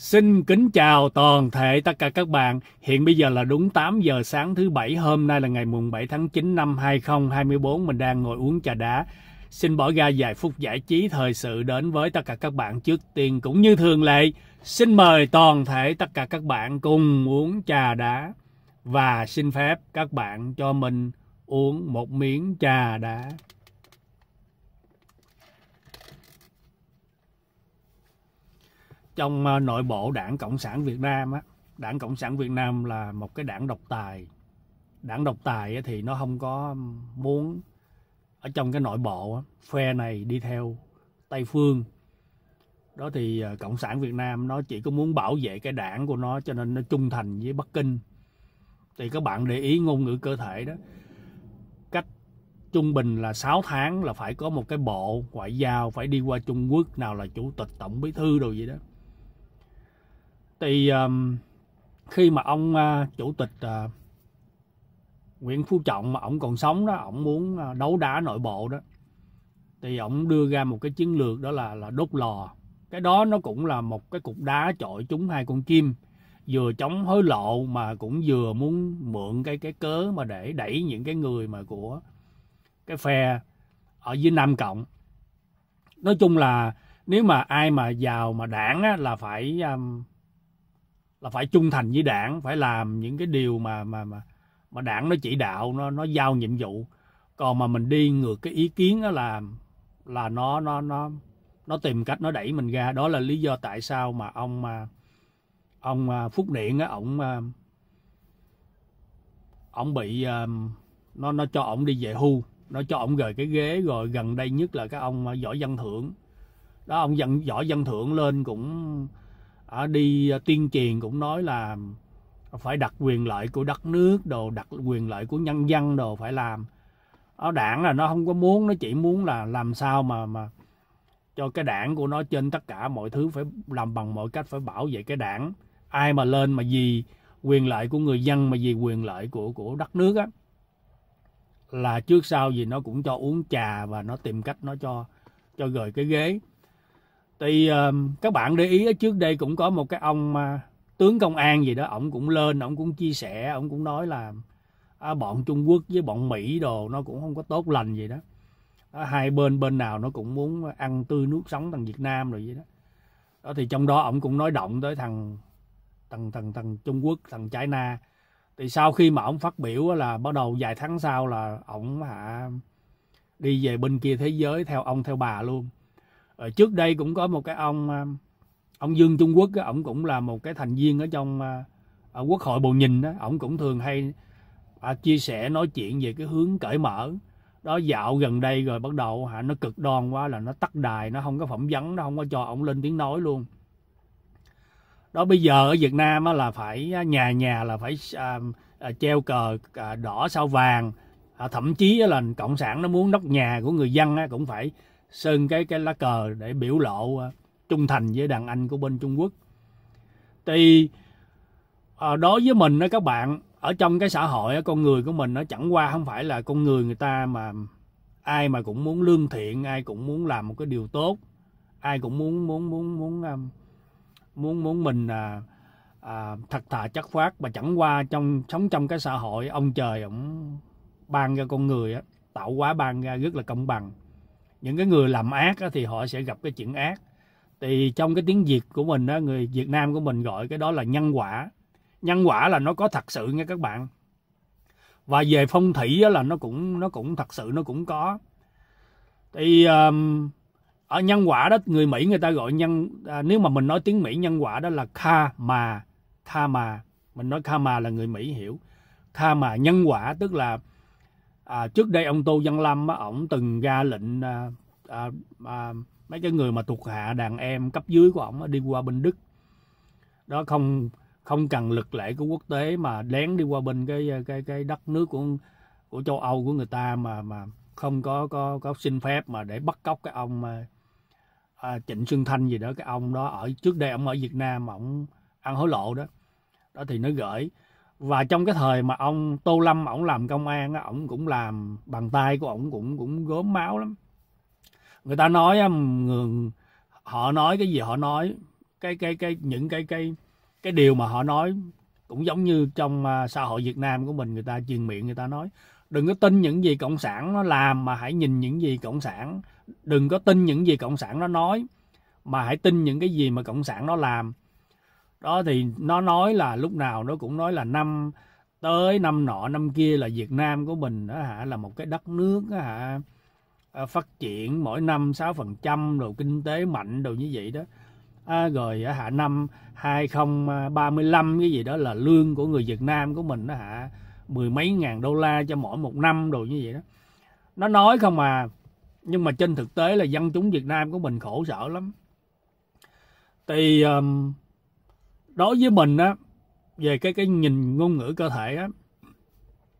Xin kính chào toàn thể tất cả các bạn. Hiện bây giờ là đúng 8 giờ sáng thứ Bảy. Hôm nay là ngày mùng 7 tháng 9 năm 2024. Mình đang ngồi uống trà đá. Xin bỏ ra vài phút giải trí thời sự đến với tất cả các bạn. Trước tiên cũng như thường lệ, xin mời toàn thể tất cả các bạn cùng uống trà đá. Và xin phép các bạn cho mình uống một miếng trà đá. trong ờ, nội bộ đảng cộng sản việt nam á đảng cộng sản việt nam là một cái đảng độc tài đảng độc tài thì nó không có muốn ở trong cái nội bộ phe này đi theo tây phương đó thì ờ, cộng sản việt nam nó chỉ có muốn bảo vệ cái đảng của nó cho nên nó trung thành với bắc kinh thì các bạn để ý ngôn ngữ cơ thể đó cách trung bình là 6 tháng là phải có một cái bộ ngoại giao phải đi qua trung quốc nào là chủ tịch tổng bí thư đồ gì đó thì um, khi mà ông uh, chủ tịch uh, Nguyễn Phú Trọng mà ông còn sống đó, ông muốn uh, đấu đá nội bộ đó thì ông đưa ra một cái chiến lược đó là là đốt lò. Cái đó nó cũng là một cái cục đá chọi chúng hai con chim, vừa chống hối lộ mà cũng vừa muốn mượn cái cái cớ mà để đẩy những cái người mà của cái phe ở dưới Nam Cộng. Nói chung là nếu mà ai mà giàu mà đảng á, là phải um, là phải trung thành với đảng phải làm những cái điều mà mà mà mà đảng nó chỉ đạo nó nó giao nhiệm vụ còn mà mình đi ngược cái ý kiến đó là là nó nó nó nó tìm cách nó đẩy mình ra đó là lý do tại sao mà ông à, ông à, Phúc Điện á ông ông à, bị nó nó cho ông đi về hưu nó cho ông rời cái ghế rồi gần đây nhất là cái ông võ văn thưởng đó ông dân võ văn thưởng lên cũng ở đi ờ, tuyên truyền cũng nói là phải đặt quyền lợi của đất nước đồ đặt quyền lợi của nhân dân đồ phải làm ở đảng là nó không có muốn nó chỉ muốn là làm sao mà mà cho cái đảng của nó trên tất cả mọi thứ phải làm bằng mọi cách phải bảo vệ cái đảng ai mà lên mà gì quyền lợi của người dân mà gì quyền lợi của của đất nước á là trước sau gì nó cũng cho uống trà và nó tìm cách nó cho cho gời cái ghế thì uh, các bạn để ý ở trước đây cũng có một cái ông uh, tướng công an gì đó ổng cũng lên ổng cũng chia sẻ ổng cũng nói là à, bọn trung quốc với bọn mỹ đồ nó cũng không có tốt lành gì đó à, hai bên bên nào nó cũng muốn ăn tươi nuốt sống thằng việt nam rồi vậy đó, đó thì trong đó ổng cũng nói động tới thằng thằng thằng thằng trung quốc thằng Trái Na, thì sau khi mà ổng phát biểu là bắt đầu vài tháng sau là ổng hả đi về bên kia thế giới theo ông theo bà luôn ở ờ, trước đây cũng có một cái ông ờ, ông Dương Trung Quốc ông cũng là một cái thành viên ở trong ờ, ở Quốc hội Bồ Nhìn đó ông cũng thường hay à, chia sẻ nói chuyện về cái hướng cởi mở đó dạo gần đây rồi bắt đầu hả nó cực đoan quá là nó tắt đài nó không có phỏng vấn nó không có cho ông lên tiếng nói luôn đó bây giờ ở Việt Nam á, là phải nhà nhà là phải à, à, treo cờ à, đỏ sao vàng à, thậm chí là cộng sản nó muốn nóc nhà của người dân á, cũng phải sơn cái cái lá cờ để biểu lộ à, trung thành với đàn anh của bên Trung Quốc. Thì à, đối với mình đó các bạn, ở trong cái xã hội con người của mình nó chẳng qua không phải là con người người ta mà ai mà cũng muốn lương thiện, ai cũng muốn làm một cái điều tốt, ai cũng muốn muốn muốn muốn à, muốn muốn mình à, à, thật thà chất phát mà chẳng qua trong sống trong cái xã hội ông trời ông ban cho con người á tạo quá ban ra rất là công bằng những cái người làm ác á, thì họ sẽ gặp cái chuyện ác thì trong cái tiếng việt của mình á, người việt nam của mình gọi cái đó là nhân quả nhân quả là nó có thật sự nha các bạn và về phong thủy á, là nó cũng nó cũng thật sự nó cũng có thì um, ở nhân quả đó người mỹ người ta gọi nhân à, nếu mà mình nói tiếng mỹ nhân quả đó là karma mà mình nói karma là người mỹ hiểu karma nhân quả tức là à, trước đây ông Tô Văn Lâm á, ông từng ra lệnh à, à, à, mấy cái người mà thuộc hạ đàn em cấp dưới của ổng đi qua bên Đức đó không không cần lực lệ của quốc tế mà lén đi qua bên cái cái cái đất nước của của châu Âu của người ta mà mà không có có có xin phép mà để bắt cóc cái ông à, à Trịnh Xuân Thanh gì đó cái ông đó ở trước đây ông ở Việt Nam mà ông ăn hối lộ đó đó thì nó gửi và trong cái thời mà ông tô lâm ổng làm công an á ổng cũng làm bàn tay của ổng cũng cũng gớm máu lắm người ta nói um, người, họ nói cái gì họ nói cái cái cái những cái cái cái điều mà họ nói cũng giống như trong à, xã hội Việt Nam của mình người ta truyền miệng người ta nói đừng có tin những gì cộng sản nó làm mà hãy nhìn những gì cộng sản đừng có tin những gì cộng sản nó nói mà hãy tin những cái gì mà cộng sản nó làm đó thì nó nói là lúc nào nó cũng nói là năm tới năm nọ năm kia là Việt Nam của mình đó hả là một cái đất nước đó hả à, phát triển mỗi năm 6% rồi kinh tế mạnh đồ như vậy đó à, rồi hạ năm 2035 cái gì đó là lương của người Việt Nam của mình đó hả mười mấy ngàn đô la cho mỗi một năm đồ như vậy đó nó nói không à nhưng mà trên thực tế là dân chúng Việt Nam của mình khổ sở lắm thì um, đối với mình á về cái cái nhìn ngôn ngữ cơ thể á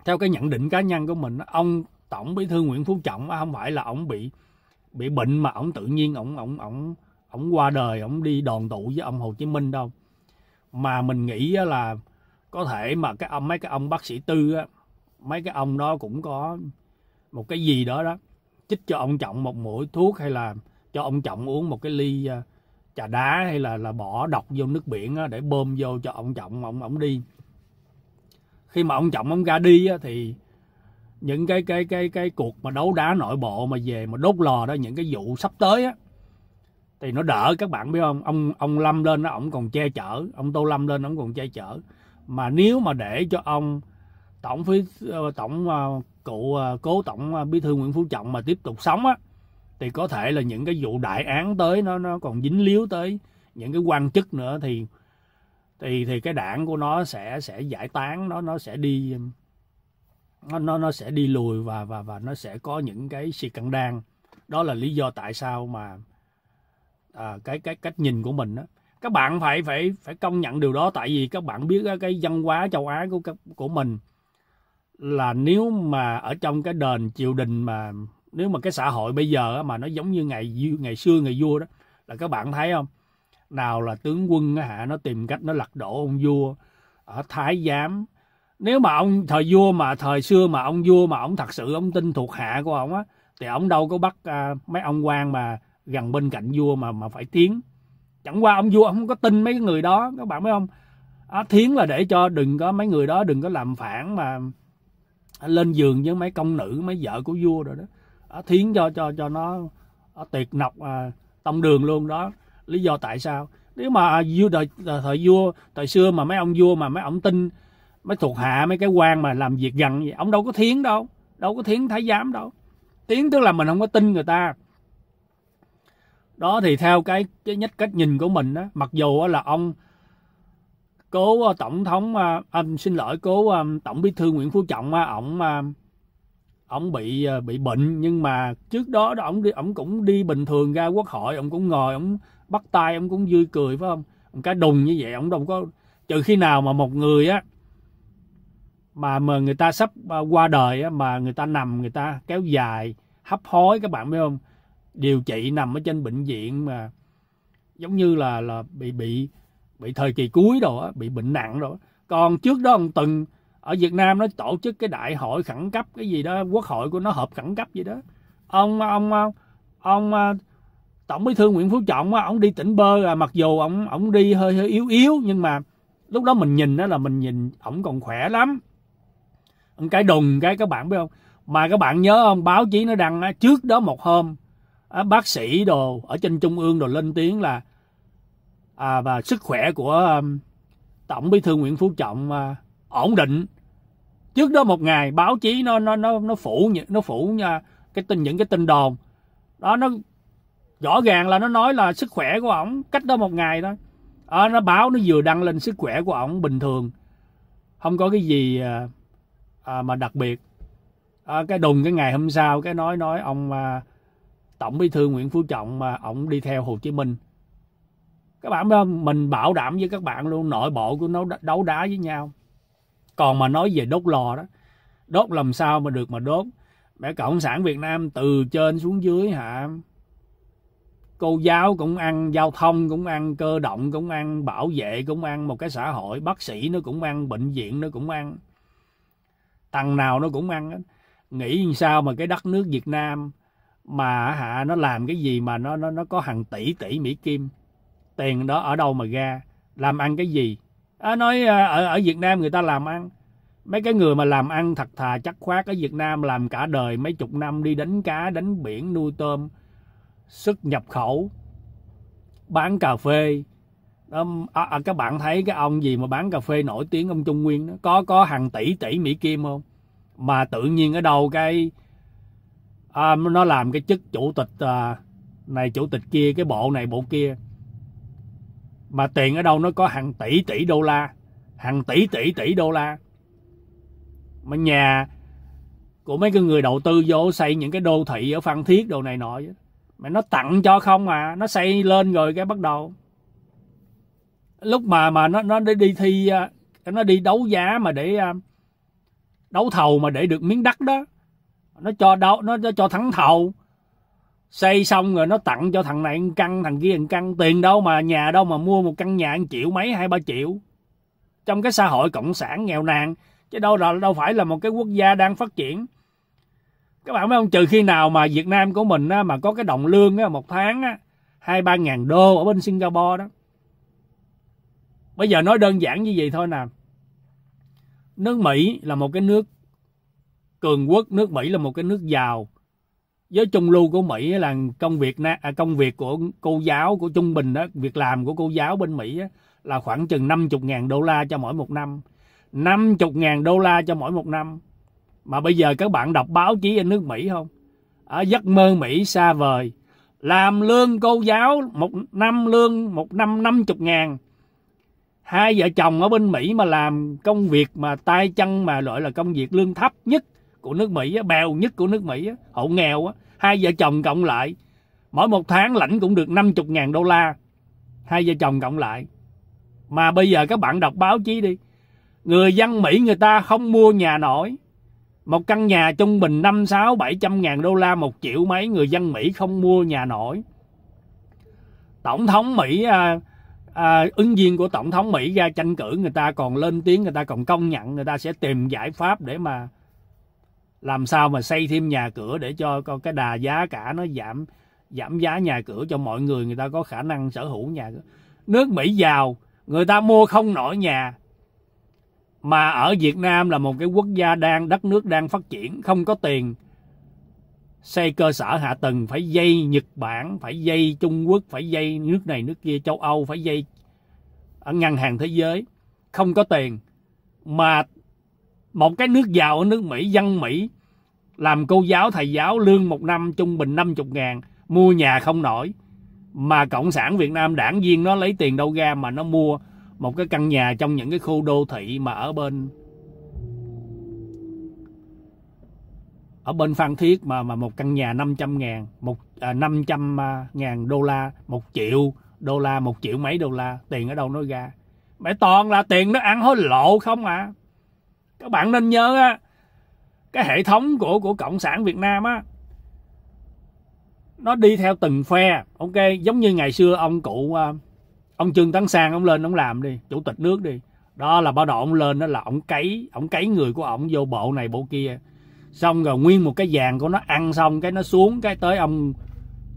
theo cái nhận định cá nhân của mình ông tổng bí thư Nguyễn Phú Trọng á không phải là ông bị bị bệnh mà ông tự nhiên ông ông ông ông qua đời ông đi đoàn tụ với ông Hồ Chí Minh đâu mà mình nghĩ là có thể mà cái ông mấy cái ông bác sĩ tư á, mấy cái ông đó cũng có một cái gì đó đó chích cho ông trọng một mũi thuốc hay là cho ông trọng uống một cái ly à, trà đá hay là là bỏ độc vô nước biển á, để bơm vô cho ông trọng ông ông đi khi mà ông trọng ông ra đi á, thì những cái cái cái cái cuộc mà đấu đá nội bộ mà về mà đốt lò đó những cái vụ sắp tới á thì nó đỡ các bạn biết không ông ông lâm lên nó ông còn che chở ông tô lâm lên ông còn che chở mà nếu mà để cho ông tổng phí ờ, tổng ờ, cụ ờ, cố tổng bí thư nguyễn phú trọng mà tiếp tục sống á thì có thể là những cái vụ đại án tới nó nó còn dính líu tới những cái quan chức nữa thì thì thì cái đảng của nó sẽ sẽ giải tán nó nó sẽ đi nó nó nó sẽ đi lùi và và và nó sẽ có những cái xì căng đan đó là lý do tại sao mà à, cái cái cách nhìn của mình đó các bạn phải phải phải công nhận điều đó tại vì các bạn biết cái văn hóa châu Á của của mình là nếu mà ở trong cái đền triều đình mà nếu mà cái xã hội bây giờ mà nó giống như ngày ngày xưa ngày vua đó là các bạn thấy không nào là tướng quân hạ nó tìm cách nó lật đổ ông vua ở thái giám nếu mà ông thời vua mà thời xưa mà ông vua mà ông thật sự ông tin thuộc hạ của ông á thì ông đâu có bắt à, mấy ông quan mà gần bên cạnh vua mà mà phải tiến chẳng qua ông vua không có tin mấy người đó các bạn biết không à, thiến là để cho đừng có mấy người đó đừng có làm phản mà lên giường với mấy công nữ mấy vợ của vua rồi đó thiến cho cho cho nó tiệt nọc à, tông đường luôn đó lý do tại sao nếu mà vua đời, đời thời vua thời xưa mà mấy ông vua mà mấy ông tin mấy thuộc hạ mấy cái quan mà làm việc gần vậy ông đâu có thiến đâu đâu có thiến thái giám đâu thiến tức là mình không có tin người ta đó thì theo cái cái nhất cách nhìn của mình đó mặc dù là ông cố à, tổng thống anh à, à, xin lỗi cố tổng bí thư nguyễn phú trọng ông ông bị ờ, bị bệnh nhưng mà trước đó đó ông đi ông cũng đi bình thường ra quốc hội ông cũng ngồi ông bắt tay ông cũng vui cười phải không ông cá đùng như vậy ông đâu có trừ khi nào mà một người á mà mà người ta sắp ờ, qua đời á mà người ta nằm người ta kéo dài hấp hối các bạn biết không điều trị nằm ở trên bệnh viện mà giống như là là bị bị bị thời kỳ cuối rồi á bị bệnh nặng rồi còn trước đó ông từng ở Việt Nam nó tổ chức cái đại hội khẩn cấp cái gì đó quốc hội của nó họp khẩn cấp gì đó ông ông ông, ông à, tổng bí thư Nguyễn Phú Trọng ông đi tỉnh bơ à, mặc dù ông ông đi hơi hơi yếu yếu nhưng mà lúc đó mình nhìn đó là mình nhìn ông còn khỏe lắm cái đùng cái các bạn biết không mà các bạn nhớ không báo chí nó đăng trước đó một hôm bác sĩ đồ ở trên trung ương đồ lên tiếng là à, và sức khỏe của à, tổng bí thư Nguyễn Phú Trọng à, ổn định trước đó một ngày báo chí nó nó nó nó phủ nó phủ nha cái tin những cái tin đồn đó nó rõ ràng là nó nói là sức khỏe của ổng cách đó một ngày thôi à, nó báo nó vừa đăng lên sức khỏe của ổng bình thường không có cái gì à, à, mà đặc biệt à, cái đùng cái ngày hôm sau cái nói nói ông à, tổng bí thư nguyễn phú trọng mà ổng đi theo hồ chí minh các bạn biết không mình bảo đảm với các bạn luôn nội bộ của nó đấu đá với nhau còn mà nói về đốt lò đó đốt làm sao mà được mà đốt để cộng sản việt nam từ trên xuống dưới hả cô giáo cũng ăn giao thông cũng ăn cơ động cũng ăn bảo vệ cũng ăn một cái xã hội bác sĩ nó cũng ăn bệnh viện nó cũng ăn tầng nào nó cũng ăn nghĩ sao mà cái đất nước việt nam mà hả nó làm cái gì mà nó nó nó có hàng tỷ tỷ mỹ kim tiền đó ở đâu mà ra làm ăn cái gì nói à, ở ở Việt Nam người ta làm ăn mấy cái người mà làm ăn thật thà chắc khoát ở Việt Nam làm cả đời mấy chục năm đi đánh cá đánh biển nuôi tôm xuất nhập khẩu bán cà phê à, à, các bạn thấy cái ông gì mà bán cà phê nổi tiếng ông Trung Nguyên đó có có hàng tỷ tỷ Mỹ Kim không mà tự nhiên ở đâu cái à, nó làm cái chức chủ tịch à, này chủ tịch kia cái bộ này bộ kia mà tiền ở đâu nó có hàng tỷ tỷ đô la hàng tỷ tỷ tỷ đô la mà nhà của mấy cái người đầu tư vô xây những cái đô thị ở phan thiết đồ này nọ mà nó tặng cho không mà nó xây lên rồi cái bắt đầu lúc mà mà nó nó đi thi à, nó đi đấu giá mà để à, đấu thầu mà để được miếng đất đó nó cho đấu nó, nó cho thắng thầu xây xong rồi nó tặng cho thằng này một căn thằng kia một căn tiền đâu mà nhà đâu mà mua một căn nhà một triệu mấy hai ba triệu trong cái xã hội cộng sản nghèo nàn chứ đâu là đâu phải là một cái quốc gia đang phát triển các bạn biết không trừ khi nào mà Việt Nam của mình á, mà có cái đồng lương á, một tháng hai ba ngàn đô ở bên Singapore đó bây giờ nói đơn giản như vậy thôi nè nước Mỹ là một cái nước cường quốc nước Mỹ là một cái nước giàu với trung lưu của Mỹ là công việc à, công việc của cô giáo của trung bình đó, việc làm của cô giáo bên Mỹ là khoảng chừng 50.000 đô la cho mỗi một năm. 50.000 đô la cho mỗi một năm. Mà bây giờ các bạn đọc báo chí ở nước Mỹ không? Ở giấc mơ Mỹ xa vời. Làm lương cô giáo một năm lương một năm 50 ngàn. Hai vợ chồng ở bên Mỹ mà làm công việc mà tay chân mà gọi là công việc lương thấp nhất của nước Mỹ á, ba nhất của nước Mỹ á, hộ nghèo á, hai vợ chồng cộng lại mỗi một tháng lãnh cũng được 50 ngàn đô la hai vợ chồng cộng lại mà bây giờ các bạn đọc báo chí đi người dân Mỹ người ta không mua nhà nổi một căn nhà trung bình 5, 6, 700 ngàn đô la một triệu mấy người dân Mỹ không mua nhà nổi tổng thống Mỹ à, à, ứng viên của tổng thống Mỹ ra tranh cử người ta còn lên tiếng người ta còn công nhận người ta sẽ tìm giải pháp để mà làm sao mà xây thêm nhà cửa để cho con cái đà giá cả nó giảm giảm giá nhà cửa cho mọi người người ta có khả năng sở hữu nhà cửa. Nước Mỹ giàu, người ta mua không nổi nhà. Mà ở Việt Nam là một cái quốc gia đang đất nước đang phát triển, không có tiền xây cơ sở hạ tầng phải dây Nhật Bản, phải dây Trung Quốc, phải dây nước này nước kia châu Âu, phải dây ở ngân hàng thế giới, không có tiền mà một cái nước giàu ở nước Mỹ, dân Mỹ, làm cô giáo, thầy giáo, lương một năm trung bình 50 ngàn, mua nhà không nổi. Mà Cộng sản Việt Nam đảng viên nó lấy tiền đâu ra mà nó mua một cái căn nhà trong những cái khu đô thị mà ở bên ở bên Phan Thiết mà mà một căn nhà 500 ngàn, một à, 500 à, ngàn đô la, một triệu đô la, một triệu mấy đô la, tiền ở đâu nó ra. Mẹ toàn là tiền nó ăn hối lộ không à các bạn nên nhớ á cái hệ thống của của cộng sản Việt Nam á nó đi theo từng phe ok giống như ngày xưa ông cụ à, ông Trương Tấn Sang ông lên ông làm đi chủ tịch nước đi đó là bắt đầu ông lên đó là ông cấy ông cấy người của ông vô bộ này bộ kia xong rồi nguyên một cái vàng của nó ăn xong cái nó xuống cái tới ông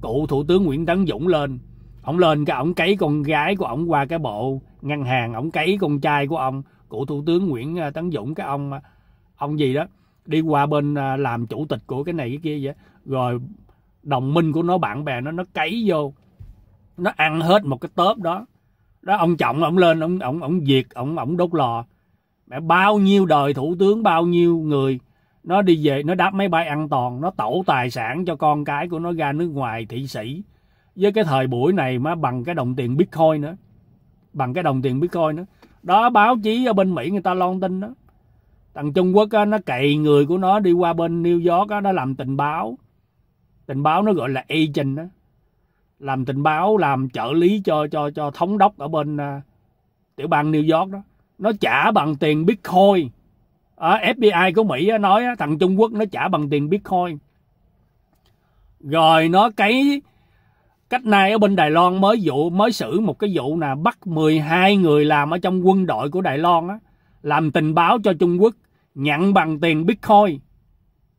cụ thủ tướng Nguyễn Tấn Dũng lên ông lên cái ông cấy con gái của ông qua cái bộ ngân hàng ông cấy con trai của ông của thủ tướng nguyễn à, tấn dũng cái ông à, ông gì đó đi qua bên à, làm chủ tịch của cái này cái kia vậy rồi đồng minh của nó bạn bè nó nó cấy vô nó ăn hết một cái tớp đó đó ông trọng ông lên ông ông ông diệt ông ông đốt lò mẹ bao nhiêu đời thủ tướng bao nhiêu người nó đi về nó đáp máy bay an toàn nó tẩu tài sản cho con cái của nó ra nước ngoài thị sĩ với cái thời buổi này mà bằng cái đồng tiền bitcoin nữa bằng cái đồng tiền bitcoin nữa đó báo chí ở bên mỹ người ta loan tin đó thằng trung quốc á, nó cậy người của nó đi qua bên new york á, nó làm tình báo tình báo nó gọi là agent đó làm tình báo làm trợ lý cho cho cho thống đốc ở bên uh, tiểu bang new york đó nó trả bằng tiền bitcoin ở ờ, fbi của mỹ á, nói á, thằng trung quốc nó trả bằng tiền bitcoin rồi nó cấy cách nay ở bên Đài Loan mới vụ mới xử một cái vụ là bắt 12 người làm ở trong quân đội của Đài Loan á, làm tình báo cho Trung Quốc nhận bằng tiền Bitcoin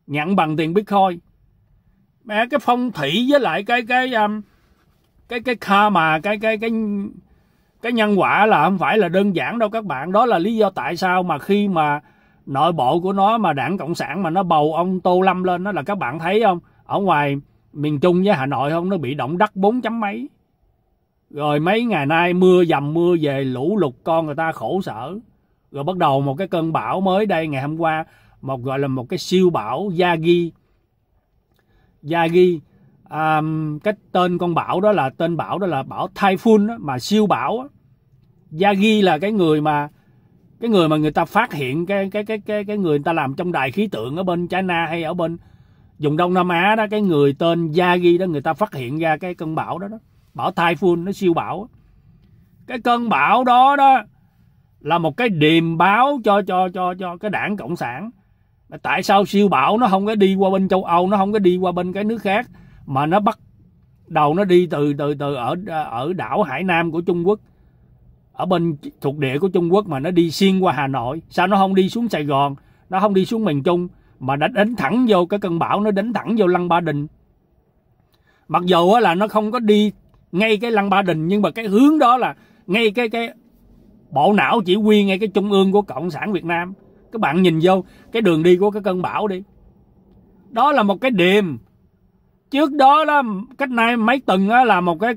nhận bằng tiền Bitcoin mẹ cái phong thủy với lại cái cái um, cái cái cái kha mà cái cái cái cái nhân quả là không phải là đơn giản đâu các bạn đó là lý do tại sao mà khi mà nội bộ của nó mà đảng cộng sản mà nó bầu ông tô lâm lên đó là các bạn thấy không ở ngoài miền Trung với Hà Nội không nó bị động đất 4 chấm mấy rồi mấy ngày nay mưa dầm mưa về lũ lụt con người ta khổ sở rồi bắt đầu một cái cơn bão mới đây ngày hôm qua một gọi là một cái siêu bão Yagi Yagi à, cái tên con bão đó là tên bão đó là bão typhoon đó, mà siêu bão đó. Yagi là cái người mà cái người mà người ta phát hiện cái cái cái cái cái người ta làm trong đài khí tượng ở bên China hay ở bên vùng Đông Nam Á đó cái người tên Yagi đó người ta phát hiện ra cái cơn bão đó đó bão typhoon nó siêu bão cái cơn bão đó đó là một cái điềm báo cho cho cho cho cái đảng cộng sản tại sao siêu bão nó không có đi qua bên châu Âu nó không có đi qua bên cái nước khác mà nó bắt đầu nó đi từ từ từ ở ở đảo Hải Nam của Trung Quốc ở bên thuộc địa của Trung Quốc mà nó đi xuyên qua Hà Nội sao nó không đi xuống Sài Gòn nó không đi xuống miền Trung mà đã đánh thẳng vô cái cơn bão nó đánh thẳng vô lăng ba đình mặc dù là nó không có đi ngay cái lăng ba đình nhưng mà cái hướng đó là ngay cái cái bộ não chỉ huy ngay cái trung ương của cộng sản việt nam các bạn nhìn vô cái đường đi của cái cơn bão đi đó là một cái điểm trước đó là cách nay mấy tuần là một cái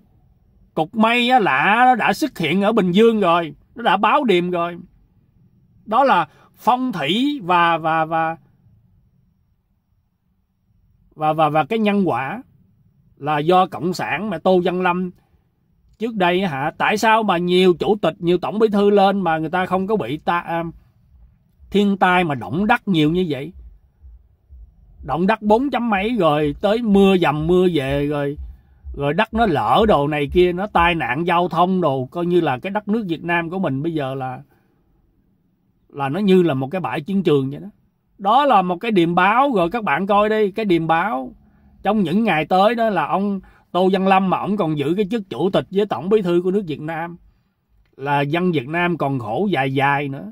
cục mây lạ nó đã xuất hiện ở bình dương rồi nó đã báo điềm rồi đó là phong thủy và và và và và và cái nhân quả là do cộng sản mà tô văn lâm trước đây hả tại sao mà nhiều chủ tịch nhiều tổng bí thư lên mà người ta không có bị ta à, thiên tai mà động đất nhiều như vậy động đất bốn chấm mấy rồi tới mưa dầm mưa về rồi rồi đất nó lỡ đồ này kia nó tai nạn giao thông đồ coi như là cái đất nước Việt Nam của mình bây giờ là là nó như là một cái bãi chiến trường vậy đó đó là một cái điềm báo rồi các bạn coi đi cái điềm báo trong những ngày tới đó là ông tô văn lâm mà ông còn giữ cái chức chủ tịch với tổng bí thư của nước việt nam là dân việt nam còn khổ dài dài nữa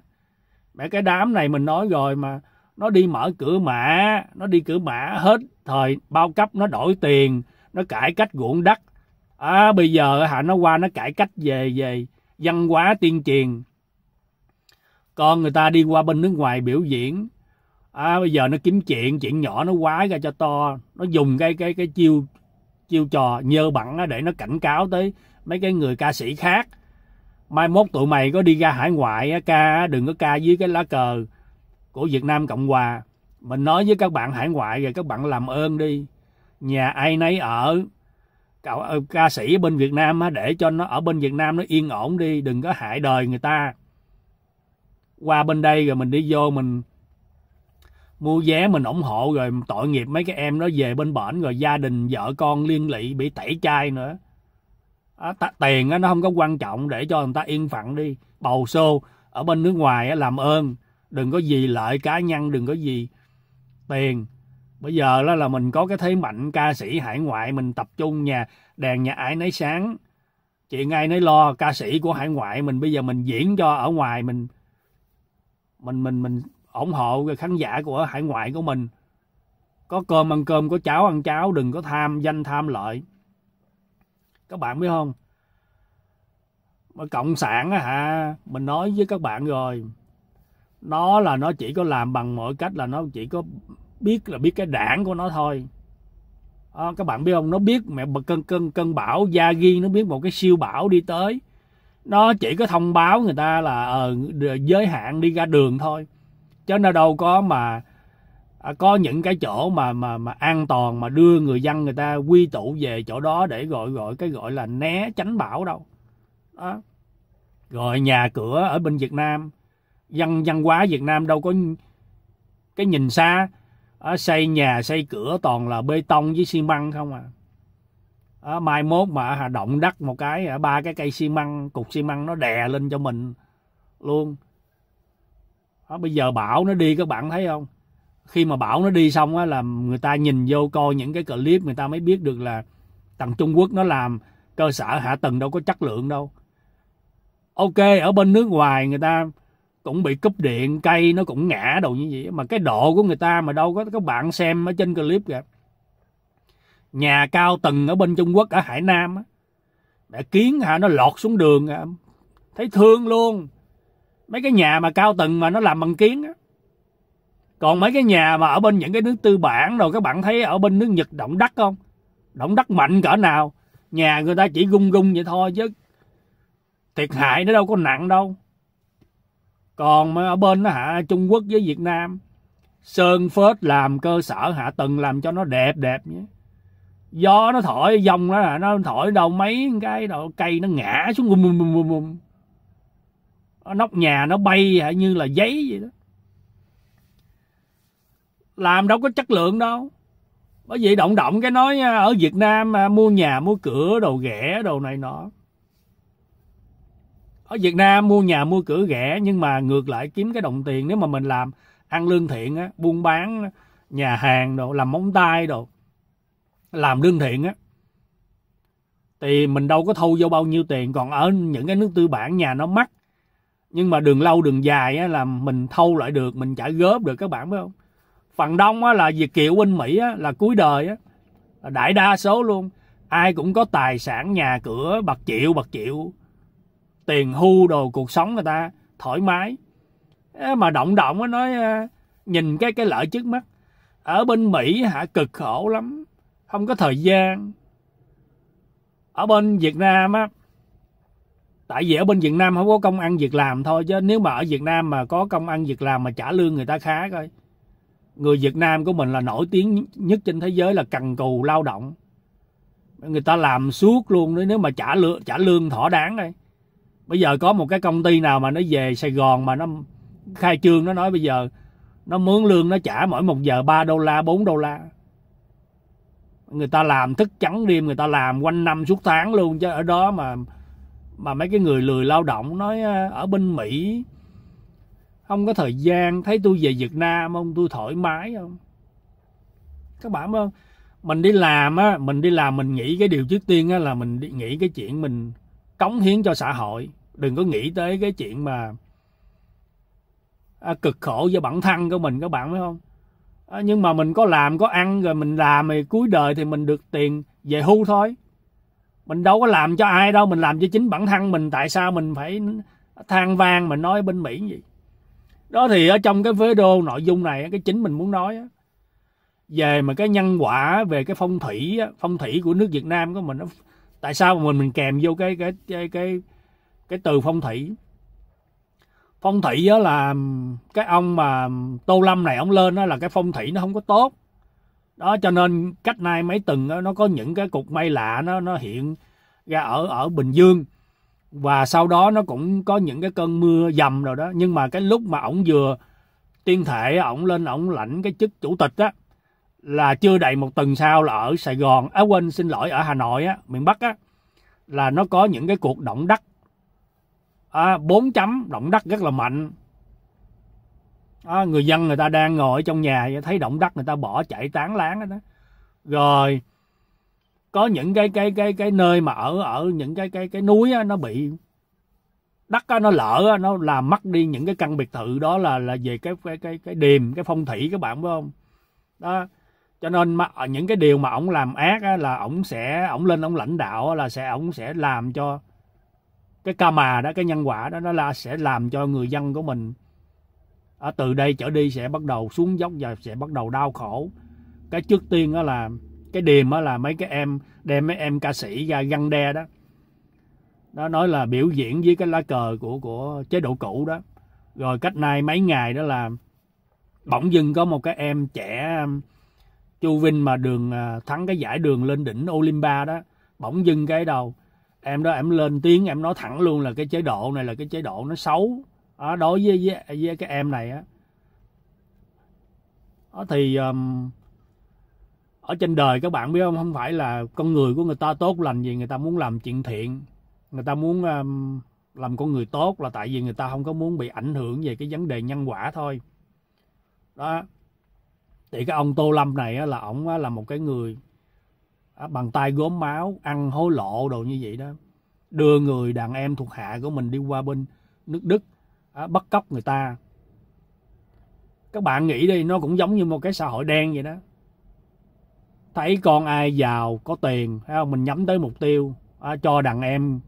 mẹ cái đám này mình nói rồi mà nó đi mở cửa mã nó đi cửa mã hết thời bao cấp nó đổi tiền nó cải cách ruộng đất à, bây giờ hả nó qua nó cải cách về về văn hóa tiên truyền con người ta đi qua bên nước ngoài biểu diễn à, bây giờ nó kiếm chuyện chuyện nhỏ nó quái ra cho to nó dùng cái cái cái chiêu chiêu trò nhơ bẩn để nó cảnh cáo tới mấy cái người ca sĩ khác mai mốt tụi mày có đi ra hải ngoại ca đừng có ca dưới cái lá cờ của việt nam cộng hòa mình nói với các bạn hải ngoại rồi các bạn làm ơn đi nhà ai nấy ở ờ, ca sĩ bên việt nam để cho nó ở bên việt nam nó yên ổn đi đừng có hại đời người ta qua bên đây rồi mình đi vô mình mua vé mình ủng hộ rồi tội nghiệp mấy cái em nó về bên bển rồi gia đình vợ con liên lụy bị tẩy chay nữa à, ta, tiền á, nó không có quan trọng để cho người ta yên phận đi bầu xô ở bên nước ngoài á, làm ơn đừng có gì lợi cá nhân đừng có gì tiền bây giờ đó là mình có cái thế mạnh ca sĩ hải ngoại mình tập trung nhà đèn nhà ải nấy sáng chị ngay nấy lo ca sĩ của hải ngoại mình bây giờ mình diễn cho ở ngoài mình mình mình mình ủng hộ khán giả của hải ngoại của mình có cơm ăn cơm có cháo ăn cháo đừng có tham danh tham lợi các bạn biết không mà cộng sản á hả mình nói với các bạn rồi nó là nó chỉ có làm bằng mọi cách là nó chỉ có biết là biết cái đảng của nó thôi à, các bạn biết không nó biết mẹ cơn cơn cơn bão gia ghi nó biết một cái siêu bão đi tới nó chỉ có thông báo người ta là ờ giới hạn đi ra đường thôi chứ nó đâu có mà à, có những cái chỗ mà mà mà an toàn mà đưa người dân người ta quy tụ về chỗ đó để gọi gọi cái gọi là né tránh bão đâu đó. rồi nhà cửa ở bên Việt Nam dân văn hóa Việt Nam đâu có cái nhìn xa à, xây nhà xây cửa toàn là bê tông với xi măng không à à, mai mốt mà hà động đất một cái à, ba cái cây xi măng cục xi măng nó đè lên cho mình luôn đó, bây giờ bão nó đi các bạn thấy không khi mà bão nó đi xong á là người ta nhìn vô coi những cái clip người ta mới biết được là thằng Trung Quốc nó làm cơ sở hạ tầng đâu có chất lượng đâu ok ở bên nước ngoài người ta cũng bị cúp điện cây nó cũng ngã đầu như vậy mà cái độ của người ta mà đâu có các bạn xem ở trên clip kìa nhà cao tầng ở bên Trung Quốc ở Hải Nam á đã kiến hả nó lọt xuống đường thấy thương luôn mấy cái nhà mà cao tầng mà nó làm bằng kiến á còn mấy cái nhà mà ở bên những cái nước tư bản rồi các bạn thấy ở bên nước nhật động đất không động đất mạnh cỡ nào nhà người ta chỉ gung gung vậy thôi chứ thiệt ừ. hại nó đâu có nặng đâu còn ở bên nó hả trung quốc với việt nam sơn phết làm cơ sở hạ tầng làm cho nó đẹp đẹp nhé gió nó thổi dòng nó là nó thổi đâu mấy cái đồ cây nó ngã xuống bùm bùm bùm bùm nóc nhà nó bay như là giấy vậy đó làm đâu có chất lượng đâu bởi vì động động cái nói à, ở việt nam à, mua nhà mua cửa đồ ghẻ đồ này nọ ở việt nam mua nhà mua cửa ghẻ nhưng mà ngược lại kiếm cái đồng tiền nếu mà mình làm ăn lương thiện á buôn bán nhà hàng đồ làm móng tay đồ làm lương thiện á thì mình đâu có thu vô bao nhiêu tiền còn ở những cái nước tư bản nhà nó mắc nhưng mà đường lâu đường dài á, là mình thâu lại được mình trả góp được các bạn biết không phần đông á, là việt kiều bên mỹ á, là cuối đời á, là đại đa số luôn ai cũng có tài sản nhà cửa bạc triệu bạc triệu tiền hưu đồ cuộc sống người ta thoải mái mà động động á nói nhìn cái cái lợi trước mắt ở bên mỹ hả cực khổ lắm không có thời gian ở bên việt nam á tại vì ở bên Việt Nam không có công ăn việc làm thôi chứ nếu mà ở Việt Nam mà có công ăn việc làm mà trả lương người ta khá coi người Việt Nam của mình là nổi tiếng nhất trên thế giới là cần cù lao động người ta làm suốt luôn đấy nếu mà trả lương trả lương thỏa đáng đây bây giờ có một cái công ty nào mà nó về Sài Gòn mà nó khai trương nó nói bây giờ nó mướn lương nó trả mỗi một giờ 3 đô la 4 đô la người ta làm thức trắng đêm người ta làm quanh năm suốt tháng luôn chứ ở đó mà mà mấy cái người lười lao động nói ờ, ở bên mỹ không có thời gian thấy tôi về việt nam không tôi thoải mái không các bạn không mình đi làm á mình đi làm mình nghĩ cái điều trước tiên á là mình đi, nghĩ cái chuyện mình cống hiến cho xã hội đừng có nghĩ tới cái chuyện mà à, cực khổ cho bản thân của mình các bạn phải không à, nhưng mà mình có làm có ăn rồi mình làm thì cuối đời thì mình được tiền về hưu thôi mình đâu có làm cho ai đâu mình làm cho chính bản thân mình tại sao mình phải than vang mà nói bên mỹ gì đó thì ở trong cái vế đô nội dung này cái chính mình muốn nói về mà cái nhân quả về cái phong thủy phong thủy của nước việt nam của mình nó tại sao mà mình mình kèm vô cái cái cái cái cái từ phong thủy phong thủy đó là cái ông mà tô lâm này ông lên đó là cái phong thủy nó không có tốt đó cho nên cách nay mấy tuần nó có những cái cục mây lạ nó nó hiện ra ở ở Bình Dương và sau đó nó cũng có những cái cơn mưa dầm rồi đó nhưng mà cái lúc mà ổng vừa tuyên thệ ổng lên ổng lãnh cái chức chủ tịch á là chưa đầy một tuần sau là ở Sài Gòn á à, quên xin lỗi ở Hà Nội á miền Bắc á là nó có những cái cuộc động đất à, chấm động đất rất là mạnh đó, người dân người ta đang ngồi trong nhà thấy động đất người ta bỏ chạy tán láng đó rồi có những cái cái cái cái nơi mà ở ở những cái cái cái núi á, nó bị đất á, nó lở á, nó làm mất đi những cái căn biệt thự đó là là về cái cái cái cái điềm cái phong thủy các bạn phải không đó cho nên mà những cái điều mà ổng làm ác á, là ổng sẽ ổng lên ổng lãnh đạo á, là sẽ ổng sẽ làm cho cái ca mà đó cái nhân quả đó nó là sẽ làm cho người dân của mình à, từ đây trở đi sẽ bắt đầu xuống dốc và sẽ bắt đầu đau khổ cái trước tiên đó là cái điềm đó là mấy cái em đem mấy em ca sĩ ra găng đe đó nó nói là biểu diễn với cái lá cờ của của chế độ cũ đó rồi cách nay mấy ngày đó là bỗng dưng có một cái em trẻ um, chu vinh mà đường à, thắng cái giải đường lên đỉnh olympa đó bỗng dưng cái đầu em đó em lên tiếng em nói thẳng luôn là cái chế độ này là cái chế độ nó xấu à, đối với, với với cái em này á thì um, ở trên đời các bạn biết không không phải là con người của người ta tốt lành gì người ta muốn làm chuyện thiện người ta muốn um, làm con người tốt là tại vì người ta không có muốn bị ảnh hưởng về cái vấn đề nhân quả thôi đó thì cái ông tô lâm này á, là ổng là một cái người á, bằng tay gốm máu ăn hối lộ đồ như vậy đó đưa người đàn em thuộc hạ của mình đi qua bên nước đức bắt cóc người ta các bạn nghĩ đi nó cũng giống như một cái xã hội đen vậy đó thấy con ai giàu có tiền thấy không? mình nhắm tới mục tiêu à, cho đàn em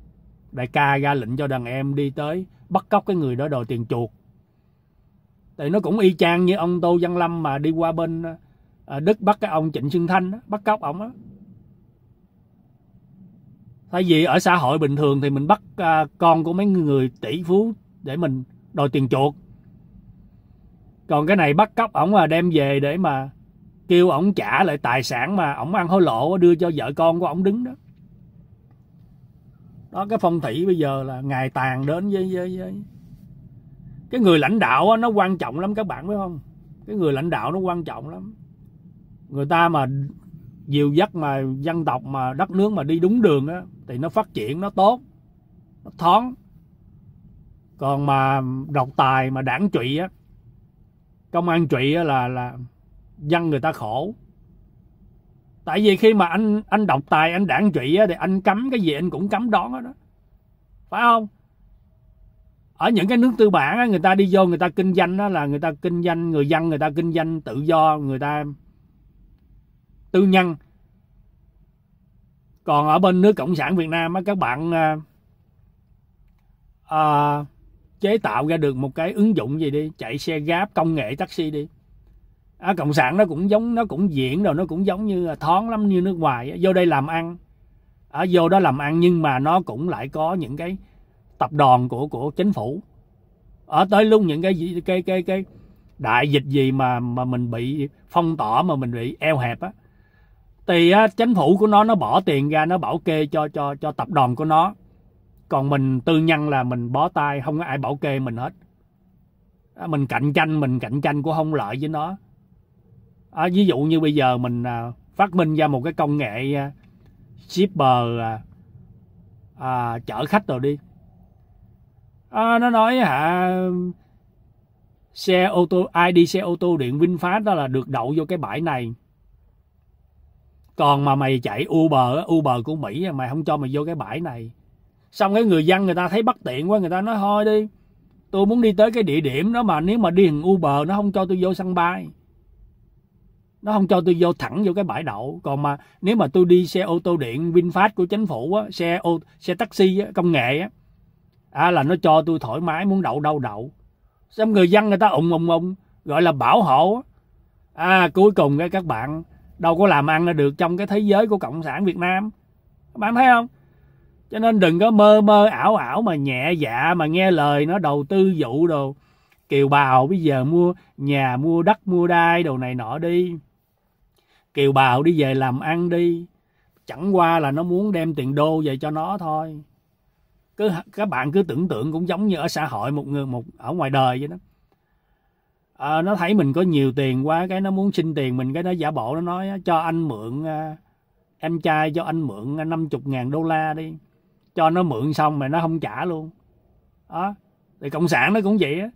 đại ca ra lệnh cho đàn em đi tới bắt cóc cái người đó đòi tiền chuột thì nó cũng y chang như ông tô văn lâm mà đi qua bên à, đức bắt cái ông trịnh xuân thanh đó, bắt cóc ổng á thay vì ở xã hội bình thường thì mình bắt à, con của mấy người tỷ phú để mình đòi tiền chuột còn cái này bắt cóc ổng là đem về để mà kêu ổng trả lại tài sản mà ổng ăn hối lộ đưa cho vợ con của ổng đứng đó đó cái phong thủy bây giờ là ngày tàn đến với, với, với. cái người lãnh đạo đó, nó quan trọng lắm các bạn biết không cái người lãnh đạo nó quan trọng lắm người ta mà dìu dắt mà dân tộc mà đất nước mà đi đúng đường á thì nó phát triển nó tốt nó thoáng còn mà độc tài mà đảng trụy á công an trụy á là là dân người ta khổ tại vì khi mà anh anh độc tài anh đảng trụy á thì anh cấm cái gì anh cũng cấm đón hết đó phải không ở những cái nước tư bản á, người ta đi vô người ta kinh doanh đó là người ta kinh doanh người dân người ta kinh doanh tự do người ta tư nhân còn ở bên nước cộng sản việt nam á các bạn à, à chế tạo ra được một cái ứng dụng gì đi chạy xe gáp công nghệ taxi đi à, cộng sản nó cũng giống nó cũng diễn rồi nó cũng giống như thoáng lắm như nước ngoài vô đây làm ăn ở à, vô đó làm ăn nhưng mà nó cũng lại có những cái tập đoàn của của chính phủ ở tới luôn những cái cái cái cái đại dịch gì mà mà mình bị phong tỏa mà mình bị eo hẹp á thì á, chính phủ của nó nó bỏ tiền ra nó bảo kê cho cho cho tập đoàn của nó còn mình tư nhân là mình bó tay không có ai bảo kê mình hết à, mình cạnh tranh mình cạnh tranh của không lợi với nó à, ví dụ như bây giờ mình à, phát minh ra một cái công nghệ à, shipper à, à, chở khách rồi đi à, nó nói hả xe ô tô ai đi xe ô tô điện vinfast đó là được đậu vô cái bãi này còn mà mày chạy uber uber của mỹ mày không cho mày vô cái bãi này xong cái người dân người ta thấy bất tiện quá người ta nói thôi đi tôi muốn đi tới cái địa điểm đó mà nếu mà đi bằng uber nó không cho tôi vô sân bay nó không cho tôi vô thẳng vô cái bãi đậu còn mà nếu mà tôi đi xe ô tô điện vinfast của chính phủ á, xe ô xe taxi á, công nghệ á à là nó cho tôi thoải mái muốn đậu đâu đậu xong người dân người ta ủng ủng ủng gọi là bảo hộ à cuối cùng cái các bạn đâu có làm ăn được trong cái thế giới của cộng sản việt nam các bạn thấy không cho nên đừng có mơ mơ ảo ảo mà nhẹ dạ mà nghe lời nó đầu tư dụ đồ kiều bào bây giờ mua nhà mua đất mua đai đồ này nọ đi kiều bào đi về làm ăn đi chẳng qua là nó muốn đem tiền đô về cho nó thôi cứ các bạn cứ tưởng tượng cũng giống như ở xã hội một người một ở ngoài đời vậy đó à, nó thấy mình có nhiều tiền quá cái nó muốn xin tiền mình cái nó giả bộ nó nói cho anh mượn à, em trai cho anh mượn 50 à, ngàn đô la đi cho nó mượn xong mà nó không trả luôn đó thì cộng sản nó cũng vậy á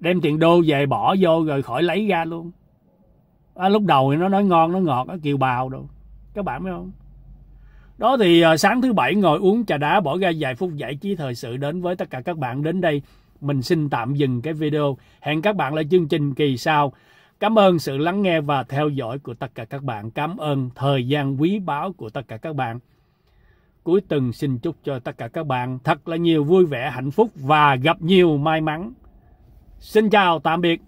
đem tiền đô về bỏ vô rồi khỏi lấy ra luôn à, lúc đầu thì nó nói ngon nó ngọt nó kiều bào đồ, các bạn biết không đó thì à, sáng thứ bảy ngồi uống trà đá bỏ ra vài phút giải trí thời sự đến với tất cả các bạn đến đây mình xin tạm dừng cái video hẹn các bạn lại chương trình kỳ sau cảm ơn sự lắng nghe và theo dõi của tất cả các bạn cảm ơn thời gian quý báu của tất cả các bạn cuối tuần xin chúc cho tất cả các bạn thật là nhiều vui vẻ, hạnh phúc và gặp nhiều may mắn. Xin chào, tạm biệt.